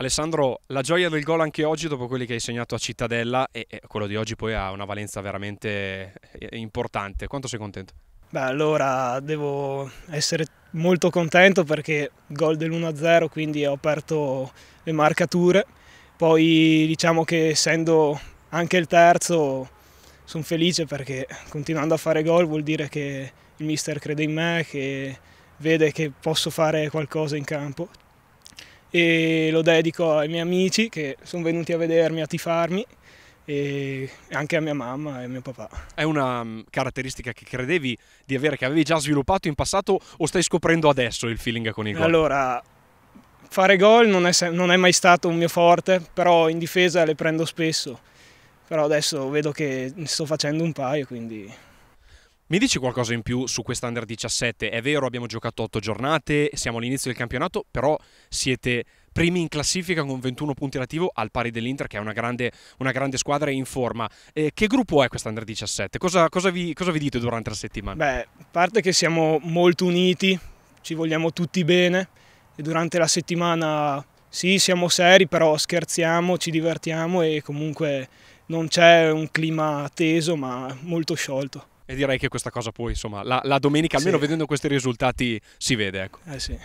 Alessandro, la gioia del gol anche oggi dopo quelli che hai segnato a Cittadella e, quello di oggi poi ha una valenza veramente eh, eh, importante. Quanto sei contento? Beh, allora devo essere molto contento perché gol dell'1-0, quindi ho aperto le marcature. Poi diciamo che essendo anche il terzo sono felice perché continuando a fare gol vuol dire che il mister crede in me, che vede che posso fare qualcosa in campo e lo dedico ai miei amici che sono venuti a vedermi, a tifarmi e anche a mia mamma e a mio papà. È una mm, caratteristica che credevi di avere, che avevi già sviluppato in passato o stai scoprendo adesso il feeling con i gol? Allora, fare gol non è, non è mai stato un mio forte, però in difesa le prendo spesso, però adesso vedo che ne sto facendo un paio, quindi mi dici qualcosa in più su quest'Under 17? È vero, abbiamo giocato 8 giornate, siamo all'inizio del campionato, però siete primi in classifica con 21 punti relativo al pari dell'Inter, che è una grande, una grande squadra in forma. Eh, che gruppo è questa Under 17? Cosa, cosa, vi, cosa vi dite durante la settimana? Beh, a parte che siamo molto uniti, ci vogliamo tutti bene e durante la settimana sì, siamo seri, però scherziamo, ci divertiamo e comunque non c'è un clima teso ma molto sciolto. E direi che questa cosa poi, insomma, la, la domenica, almeno sì. vedendo questi risultati, si vede. Ecco. Eh sì.